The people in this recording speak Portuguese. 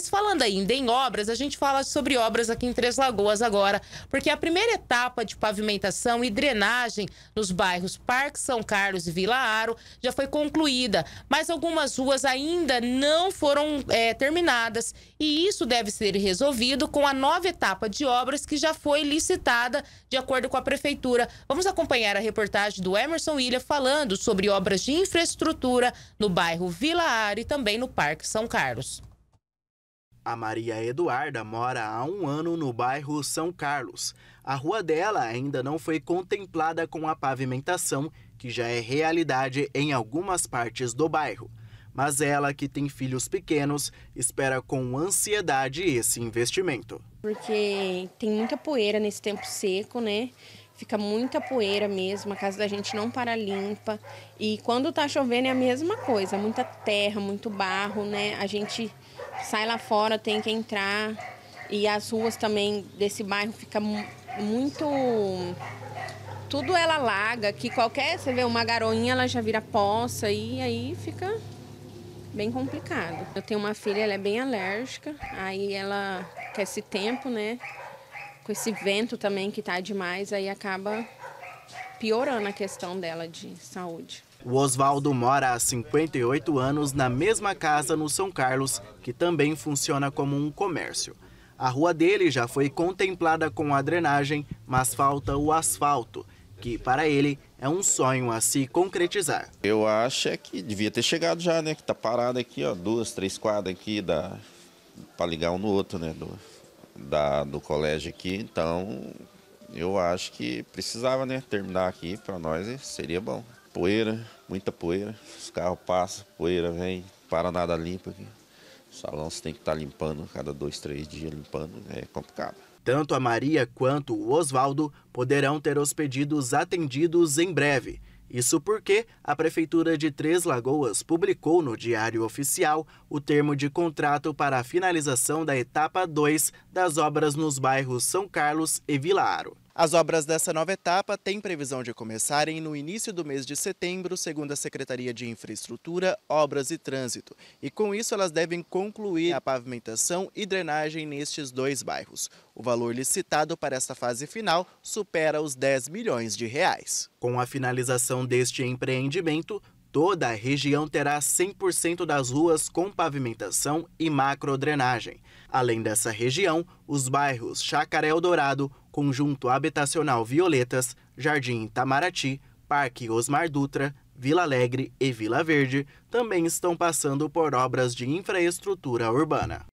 Mas falando ainda em obras, a gente fala sobre obras aqui em Três Lagoas agora, porque a primeira etapa de pavimentação e drenagem nos bairros Parque São Carlos e Vila Aro já foi concluída, mas algumas ruas ainda não foram é, terminadas e isso deve ser resolvido com a nova etapa de obras que já foi licitada de acordo com a prefeitura. Vamos acompanhar a reportagem do Emerson Ilha falando sobre obras de infraestrutura no bairro Vila Aro e também no Parque São Carlos. A Maria Eduarda mora há um ano no bairro São Carlos. A rua dela ainda não foi contemplada com a pavimentação, que já é realidade em algumas partes do bairro. Mas ela, que tem filhos pequenos, espera com ansiedade esse investimento. Porque tem muita poeira nesse tempo seco, né? Fica muita poeira mesmo, a casa da gente não para limpa. E quando tá chovendo é a mesma coisa, muita terra, muito barro, né? A gente sai lá fora, tem que entrar. E as ruas também desse bairro fica muito. Tudo ela larga, que qualquer, você vê uma garoinha, ela já vira poça e aí fica bem complicado. Eu tenho uma filha, ela é bem alérgica, aí ela quer esse tempo, né? Com esse vento também que tá demais, aí acaba piorando a questão dela de saúde. O Oswaldo mora há 58 anos na mesma casa no São Carlos, que também funciona como um comércio. A rua dele já foi contemplada com a drenagem, mas falta o asfalto, que para ele é um sonho a se concretizar. Eu acho é que devia ter chegado já, né? Que tá parado aqui, ó, duas, três quadras aqui da para ligar um no outro, né? Do, da, do colégio aqui, então eu acho que precisava, né? Terminar aqui para nós seria bom. Poeira, muita poeira. Os carros passam, poeira vem, para nada limpa aqui. O salão você tem que estar tá limpando cada dois, três dias limpando, né, é complicado. Tanto a Maria quanto o Oswaldo poderão ter os pedidos atendidos em breve. Isso porque a Prefeitura de Três Lagoas publicou no Diário Oficial o termo de contrato para a finalização da etapa 2 das obras nos bairros São Carlos e Vila Aro. As obras dessa nova etapa têm previsão de começarem no início do mês de setembro, segundo a Secretaria de Infraestrutura, Obras e Trânsito, e com isso elas devem concluir a pavimentação e drenagem nestes dois bairros. O valor licitado para esta fase final supera os 10 milhões de reais. Com a finalização deste empreendimento, Toda a região terá 100% das ruas com pavimentação e macrodrenagem. Além dessa região, os bairros Chacaré Eldorado, Conjunto Habitacional Violetas, Jardim Itamaraty, Parque Osmar Dutra, Vila Alegre e Vila Verde também estão passando por obras de infraestrutura urbana.